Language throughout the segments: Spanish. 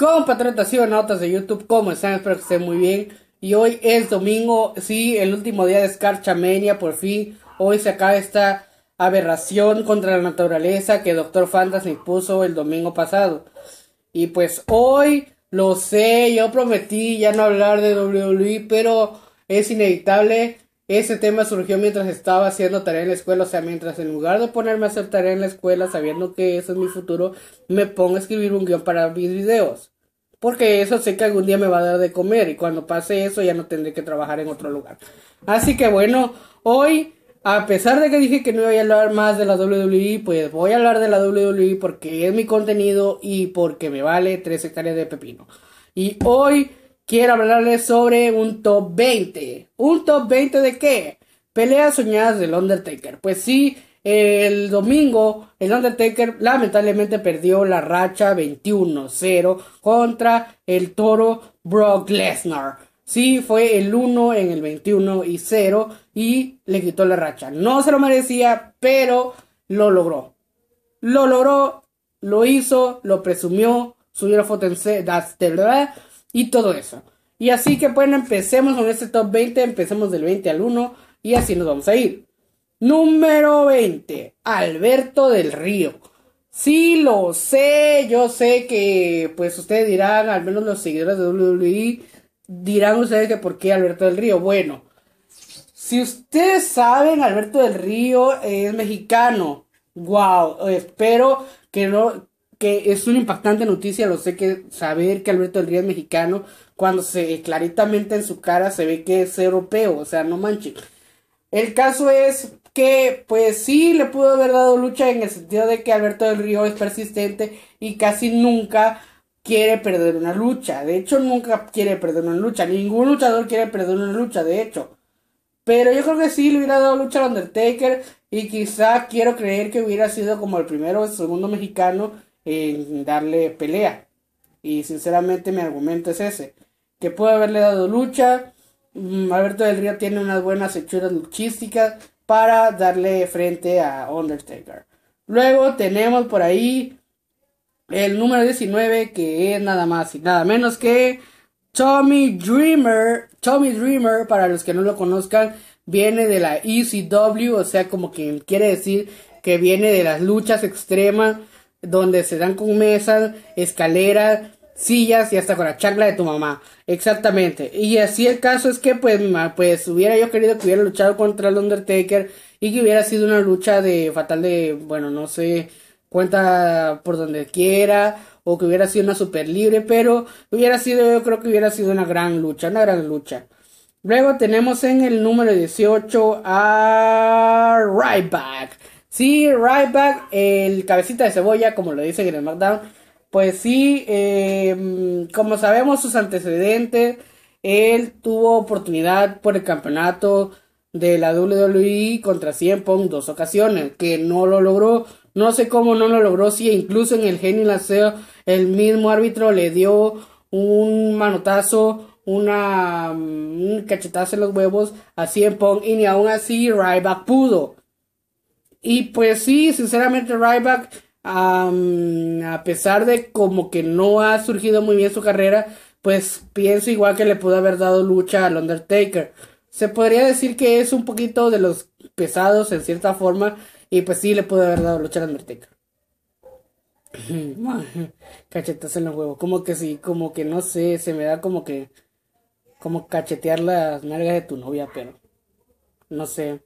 Compa Notas de YouTube, ¿cómo están? Espero que estén muy bien. Y hoy es domingo, sí, el último día de escarcha menia, por fin. Hoy se acaba esta aberración contra la naturaleza que Doctor Fantasy puso el domingo pasado. Y pues hoy, lo sé, yo prometí ya no hablar de WWE, pero es inevitable. Ese tema surgió mientras estaba haciendo tarea en la escuela, o sea, mientras en lugar de ponerme a hacer tarea en la escuela, sabiendo que eso es mi futuro, me pongo a escribir un guión para mis videos porque eso sé que algún día me va a dar de comer y cuando pase eso ya no tendré que trabajar en otro lugar. Así que bueno, hoy, a pesar de que dije que no voy a hablar más de la WWE, pues voy a hablar de la WWE porque es mi contenido y porque me vale 3 hectáreas de pepino. Y hoy quiero hablarles sobre un top 20. ¿Un top 20 de qué? Peleas soñadas del Undertaker. Pues sí, el domingo, el Undertaker lamentablemente perdió la racha 21-0 contra el toro Brock Lesnar. Sí, fue el 1 en el 21 y 0 y le quitó la racha. No se lo merecía, pero lo logró. Lo logró, lo hizo, lo presumió, subió la foto en verdad y todo eso. Y así que bueno, empecemos con este top 20, empecemos del 20 al 1 y así nos vamos a ir. Número 20. Alberto del Río. Sí, lo sé, yo sé que pues ustedes dirán, al menos los seguidores de WWE, dirán ustedes que por qué Alberto del Río. Bueno, si ustedes saben, Alberto del Río es mexicano. Wow, espero que no, que es una impactante noticia, lo sé que saber que Alberto del Río es mexicano, cuando se claritamente en su cara se ve que es europeo, o sea, no manches El caso es que pues sí le pudo haber dado lucha en el sentido de que Alberto del Río es persistente y casi nunca quiere perder una lucha. De hecho, nunca quiere perder una lucha. Ningún luchador quiere perder una lucha, de hecho. Pero yo creo que sí le hubiera dado lucha al Undertaker y quizá quiero creer que hubiera sido como el primero o el segundo mexicano en darle pelea. Y sinceramente mi argumento es ese, que puede haberle dado lucha. Mm, Alberto del Río tiene unas buenas hechuras luchísticas, para darle frente a Undertaker. Luego tenemos por ahí el número 19 que es nada más y nada menos que Tommy Dreamer. Tommy Dreamer, para los que no lo conozcan, viene de la ECW, o sea, como que quiere decir que viene de las luchas extremas donde se dan con mesas, escaleras sillas y hasta con la chancla de tu mamá. Exactamente. Y así el caso es que pues, pues hubiera yo querido que hubiera luchado contra el Undertaker y que hubiera sido una lucha de fatal de, bueno, no sé, cuenta por donde quiera o que hubiera sido una super libre, pero hubiera sido, yo creo que hubiera sido una gran lucha, una gran lucha. Luego tenemos en el número 18 a Ryback. Sí, Ryback, el cabecita de cebolla, como lo dicen en el SmackDown pues sí, eh, como sabemos sus antecedentes, él tuvo oportunidad por el campeonato de la WWE contra Cien Pong dos ocasiones, que no lo logró, no sé cómo no lo logró, si incluso en el Genio Laceo el mismo árbitro le dio un manotazo, una mm, un cachetazo en los huevos a Cien Pong, y ni aún así Ryback pudo. Y pues sí, sinceramente Ryback Um, a pesar de como que no ha surgido muy bien su carrera, pues pienso igual que le pudo haber dado lucha al Undertaker. Se podría decir que es un poquito de los pesados en cierta forma y pues sí le pudo haber dado lucha al Undertaker. Cachetas en los huevos, como que sí, como que no sé, se me da como que como cachetear las nalgas de tu novia, pero no sé.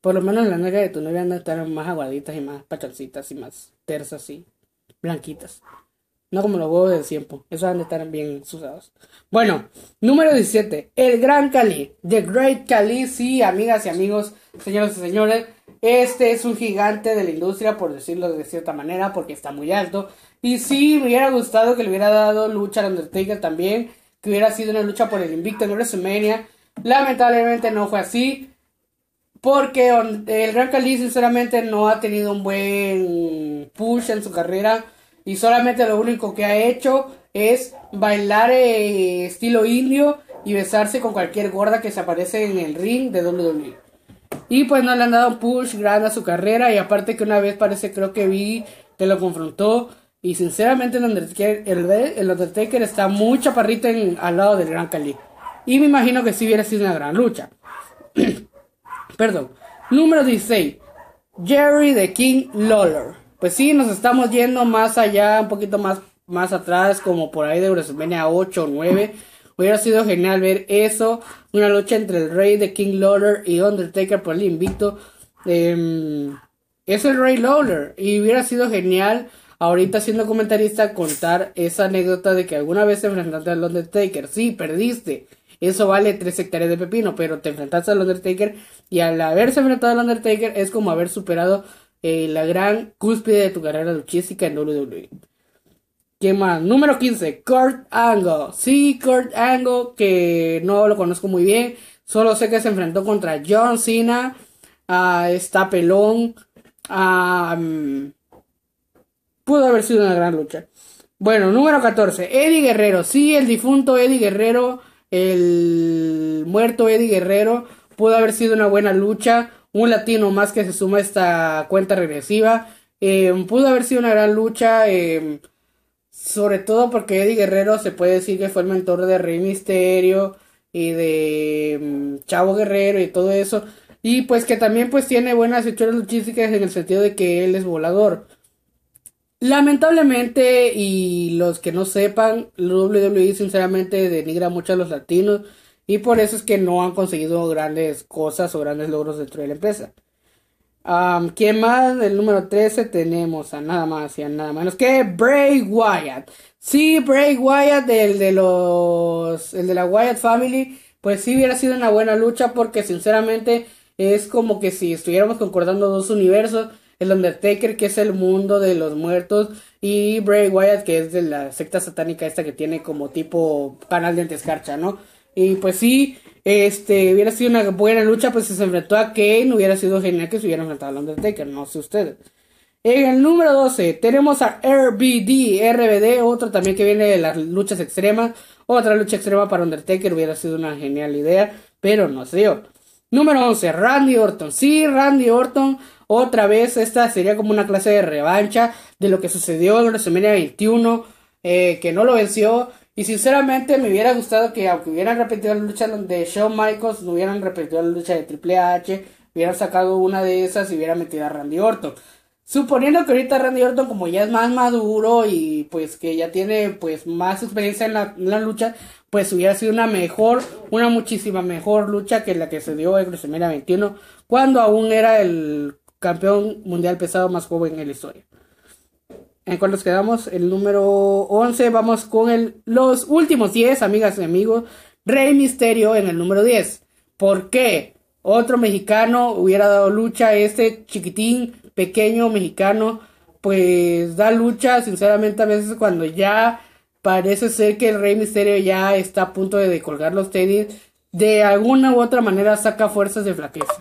Por lo menos las nalgas de tu novia andan a estar más aguaditas y más pachoncitas y más tersas y blanquitas. No como los huevos del tiempo. Esos han de estar bien usados. Bueno, número 17. El Gran Cali. The Great Cali. Sí, amigas y amigos, señoras y señores. Este es un gigante de la industria, por decirlo de cierta manera, porque está muy alto. Y sí, me hubiera gustado que le hubiera dado lucha al Undertaker también. Que hubiera sido una lucha por el invicto de WrestleMania. Lamentablemente no fue así. Porque el Gran Cali sinceramente no ha tenido un buen push en su carrera. Y solamente lo único que ha hecho es bailar eh, estilo indio y besarse con cualquier gorda que se aparece en el ring de WWE. Y pues no le han dado un push grande a su carrera. Y aparte que una vez parece, creo que vi que lo confrontó. Y sinceramente el Undertaker, Undertaker está muy chaparrito al lado del Gran Cali. Y me imagino que si hubiera sido una gran lucha. Perdón. Número 16. Jerry the King Lawler. Pues sí, nos estamos yendo más allá, un poquito más, más atrás, como por ahí de WrestleMania 8 o 9. Hubiera sido genial ver eso. Una lucha entre el Rey de King Lawler y Undertaker por el invito em, es el Rey Lawler. Y hubiera sido genial ahorita siendo comentarista contar esa anécdota de que alguna vez se enfrentaste al Undertaker. Sí, perdiste eso vale 3 hectáreas de pepino, pero te enfrentaste al Undertaker y al haberse enfrentado al Undertaker es como haber superado eh, la gran cúspide de tu carrera luchística en WWE. ¿Qué más? Número 15, Kurt Angle. Sí, Kurt Angle, que no lo conozco muy bien, solo sé que se enfrentó contra John Cena, a esta pelón, mm, pudo haber sido una gran lucha. Bueno, número 14, Eddie Guerrero. Sí, el difunto Eddie Guerrero el muerto Eddie Guerrero. Pudo haber sido una buena lucha. Un latino más que se suma a esta cuenta regresiva. Em, pudo haber sido una gran lucha. Em, sobre todo porque Eddie Guerrero se puede decir que fue el mentor de Rey Misterio y de em, Chavo Guerrero y todo eso. Y pues que también pues tiene buenas hechuras luchísticas en el sentido de que él es volador. Lamentablemente, y los que no sepan, WWE sinceramente denigra mucho a los latinos y por eso es que no han conseguido grandes cosas o grandes logros dentro de la empresa. ¿Quién más? El número 13 tenemos a nada más y a nada menos que Bray Wyatt. Sí, Bray Wyatt, del de los. el de la Wyatt Family, pues sí hubiera sido una buena lucha porque sinceramente es como que si estuviéramos concordando dos universos el Undertaker, que es el mundo de los muertos, y Bray Wyatt, que es de la secta satánica esta que tiene como tipo canal de antescarcha, ¿no? Y pues sí, este, hubiera sido una buena lucha, pues si se enfrentó a Kane, hubiera sido genial que se hubiera enfrentado al Undertaker, no sé ustedes. En el número 12 tenemos a RBD, RBD, otro también que viene de las luchas extremas. Otra lucha extrema para Undertaker hubiera sido una genial idea, pero no se dio. Número 11, Randy Orton. Sí, Randy Orton otra vez esta sería como una clase de revancha de lo que sucedió en WrestleMania 21, eh, que no lo venció. Y sinceramente me hubiera gustado que aunque hubieran repetido la lucha de Shawn Michaels, no hubieran repetido la lucha de Triple H, hubieran sacado una de esas y hubiera metido a Randy Orton. Suponiendo que ahorita Randy Orton como ya es más maduro y pues que ya tiene pues más experiencia en la, lucha, pues hubiera sido una mejor, una muchísima mejor lucha que la que se dio en WrestleMania 21 cuando aún era el campeón mundial pesado más joven en la historia. ¿En cuál nos quedamos? El número 11. Vamos con los últimos 10, amigas y amigos. Rey Misterio en el número 10. ¿Por qué? Otro mexicano hubiera dado lucha. este chiquitín, pequeño mexicano, pues da lucha. Sinceramente, a veces cuando ya parece ser que el Rey Misterio ya está a punto de colgar los tenis, de alguna u otra manera saca fuerzas de flaqueza.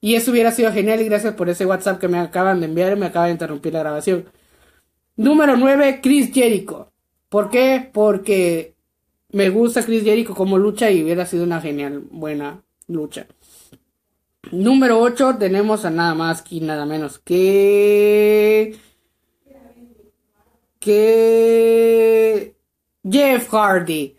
Y eso hubiera sido genial y gracias por ese WhatsApp que me acaban de enviar y me acaba de interrumpir la grabación. Número 9, Chris Jericho. ¿Por qué? Porque me gusta Chris Jericho como lucha y hubiera sido una genial, buena lucha. Número 8 tenemos a nada más y nada menos que... que... Jeff Hardy.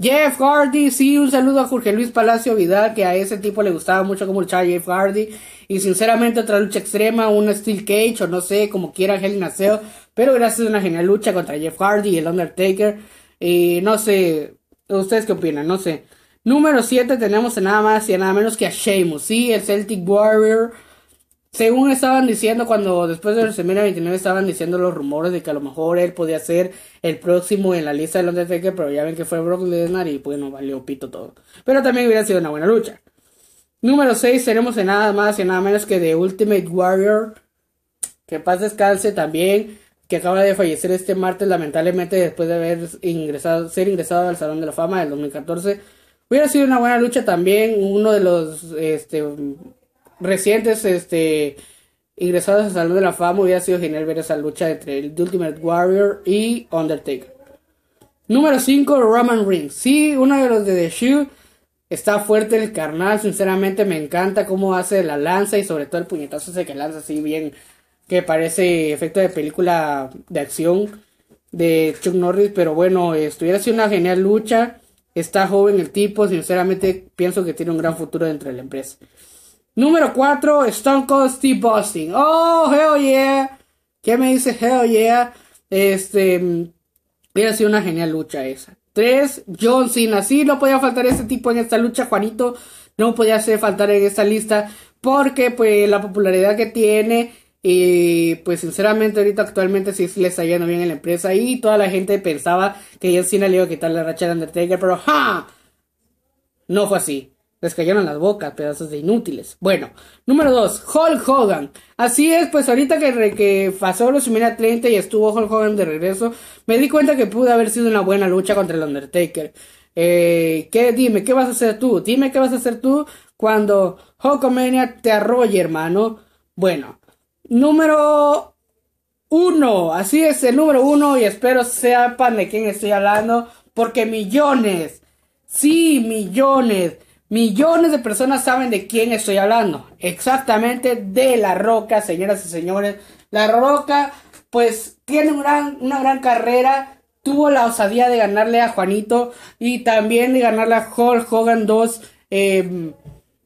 Jeff Hardy, sí, un saludo a Jorge Luis Palacio Vidal, que a ese tipo le gustaba mucho como luchaba Jeff Hardy. Y sinceramente, otra lucha extrema, un Steel Cage o no sé, como quiera Helen Naceo. Pero gracias a una genial lucha contra Jeff Hardy y el Undertaker. Y no sé, ¿ustedes qué opinan? No sé. Número 7 tenemos a nada más y nada menos que a Sheamus, sí, el Celtic Warrior según estaban diciendo, cuando después de semana 29 estaban diciendo los rumores de que a lo mejor él podía ser el próximo en la lista de de Undertaker, pero ya ven que fue Brock Lesnar y bueno, pues, valió pito todo. Pero también hubiera sido una buena lucha. Número 6 tenemos en nada más y nada menos que de Ultimate Warrior. Que paz descanse también, que acaba de fallecer este martes lamentablemente después de haber ingresado, ser ingresado al Salón de la Fama del 2014. Hubiera sido una buena lucha también, uno de los este, recientes este, ingresados a Salud de la Fama, hubiera sido genial ver esa lucha entre el Ultimate Warrior y Undertaker. Número 5, Roman Reigns. Sí, uno de los de The Shield. Está fuerte el carnal, sinceramente me encanta cómo hace la lanza y sobre todo el puñetazo ese que lanza así bien, que parece efecto de película de acción de Chuck Norris, pero bueno, estuviera sido una genial lucha. Está joven el tipo, sinceramente pienso que tiene un gran futuro dentro de la empresa. Número 4, Stone Cold Steve Austin. Oh, hell yeah. ¿Qué me dice hell yeah? Este, mm, hubiera sido una genial lucha esa. 3, John Cena. Sí, no podía faltar ese tipo en esta lucha, Juanito. No podía hacer faltar en esta lista. Porque, pues, la popularidad que tiene. Y eh, pues sinceramente ahorita actualmente sí, le está yendo bien en la empresa y toda la gente pensaba que John Cena le iba a quitar la racha De Undertaker, pero ¡ja! No fue así. Les cayeron las bocas, pedazos de inútiles. Bueno, número 2, Hulk Hogan. Así es, pues ahorita que, que pasó los 30 y estuvo Hulk Hogan de regreso, me di cuenta que pudo haber sido una buena lucha contra el Undertaker. Eh, ¿qué, dime, ¿qué vas a hacer tú? Dime qué vas a hacer tú cuando Hulkomenia te arrolle, hermano. Bueno, número ...1... Así es, el número 1... y espero sepan de quién estoy hablando porque millones, sí, millones Millones de personas saben de quién estoy hablando. Exactamente de La Roca, señoras y señores. La Roca, pues, tiene una gran, carrera. Tuvo la osadía de ganarle a Juanito y también de ganarle a Hulk Hogan, dos, em,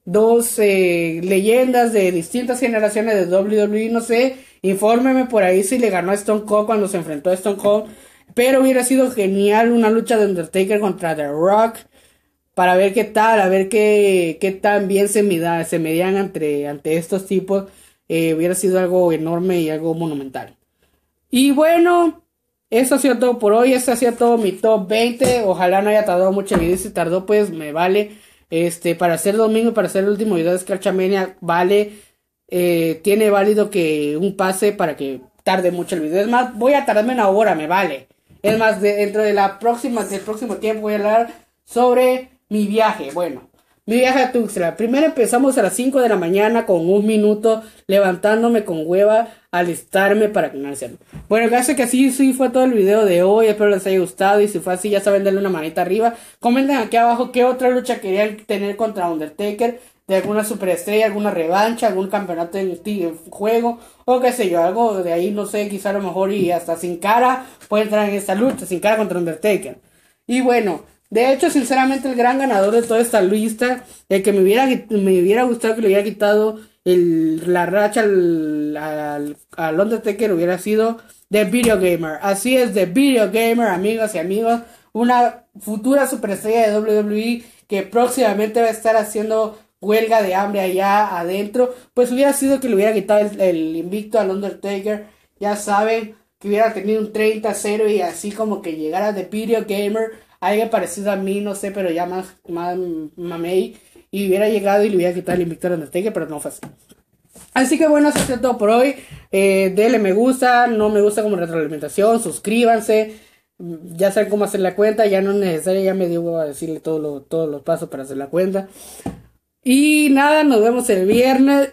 dos eh, leyendas de distintas generaciones de WWE. No sé, infórmeme por ahí si le ganó a Stone Cold cuando se enfrentó a Stone Cold. Pero hubiera sido genial una lucha de Undertaker contra The Rock para ver qué tal, a ver qué, tan bien se, se medían ante, ante estos tipos, eh, hubiera sido algo enorme y algo monumental. Y bueno, eso ha sido todo por hoy, eso ha sido todo mi top 20, ojalá no haya tardado mucho el video, si tardó pues me vale, este, para hacer domingo, para hacer el último video de scratchmania vale, eh, tiene válido que un pase para que tarde mucho el video, es más, voy a tardarme una hora, me vale, es más, dentro de la próxima, del próximo tiempo voy a hablar sobre mi viaje, bueno, mi viaje a Tuxtla. Primero empezamos a las 5 de la mañana con un minuto levantándome con hueva, alistarme para gimnasio. Bueno, Gracias que así sí fue todo el video de hoy. Espero les haya gustado y si fue así ya saben darle una manita arriba. Comenten aquí abajo qué otra lucha querían tener contra Undertaker. De alguna superestrella, alguna revancha, algún campeonato en, juego, o qué sé yo, algo de ahí, no sé, quizá a lo mejor y hasta sin cara puede entrar en esta lucha, sin cara contra Undertaker. Y bueno, de hecho, sinceramente, el gran ganador de toda esta lista, el que me hubiera, me hubiera gustado que le hubiera quitado el, la racha al, al, al, Undertaker, hubiera sido The Video Gamer. Así es, The Video Gamer, amigos y amigos, una futura superestrella de WWE que próximamente va a estar haciendo huelga de hambre allá adentro. Pues hubiera sido que le hubiera quitado el, el invicto al Undertaker, ya saben, que hubiera tenido un 30-0 y así como que llegara The Video Gamer alguien parecido a mí, no sé, pero ya más, más mamey. Y hubiera llegado y le hubiera quitado el invicto a Undertaker, pero no fue así. Así que bueno, eso es todo por hoy. Eh, denle me gusta, no me gusta como retroalimentación, suscríbanse. Ya saben cómo hacer la cuenta, ya no es necesario, ya me digo a decirle todos los pasos para hacer la cuenta. Y nada, nos vemos el viernes.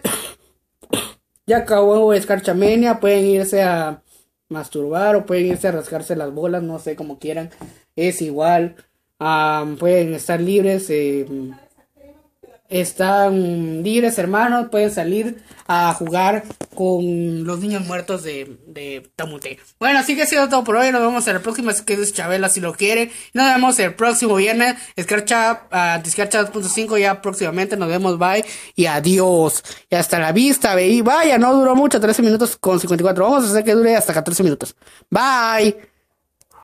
ya acabó Escarchamenia, pueden irse a masturbar o pueden irse a rascarse las bolas, no sé, como quieran, es igual. Ah, pueden estar libres, eh, están libres, hermanos, pueden salir a jugar con los niños muertos de, Tamute. Bueno, así que ha sido todo por hoy. Nos vemos en la próxima. Así que es Chabela si lo quiere. Nos vemos el próximo viernes. Escarcha, 2.5 ah, ya próximamente. Nos vemos, bye y adiós. Y hasta la vista, Y Vaya, no duró mucho, 13 minutos con 54. Vamos a hacer que dure hasta 14 minutos. Bye.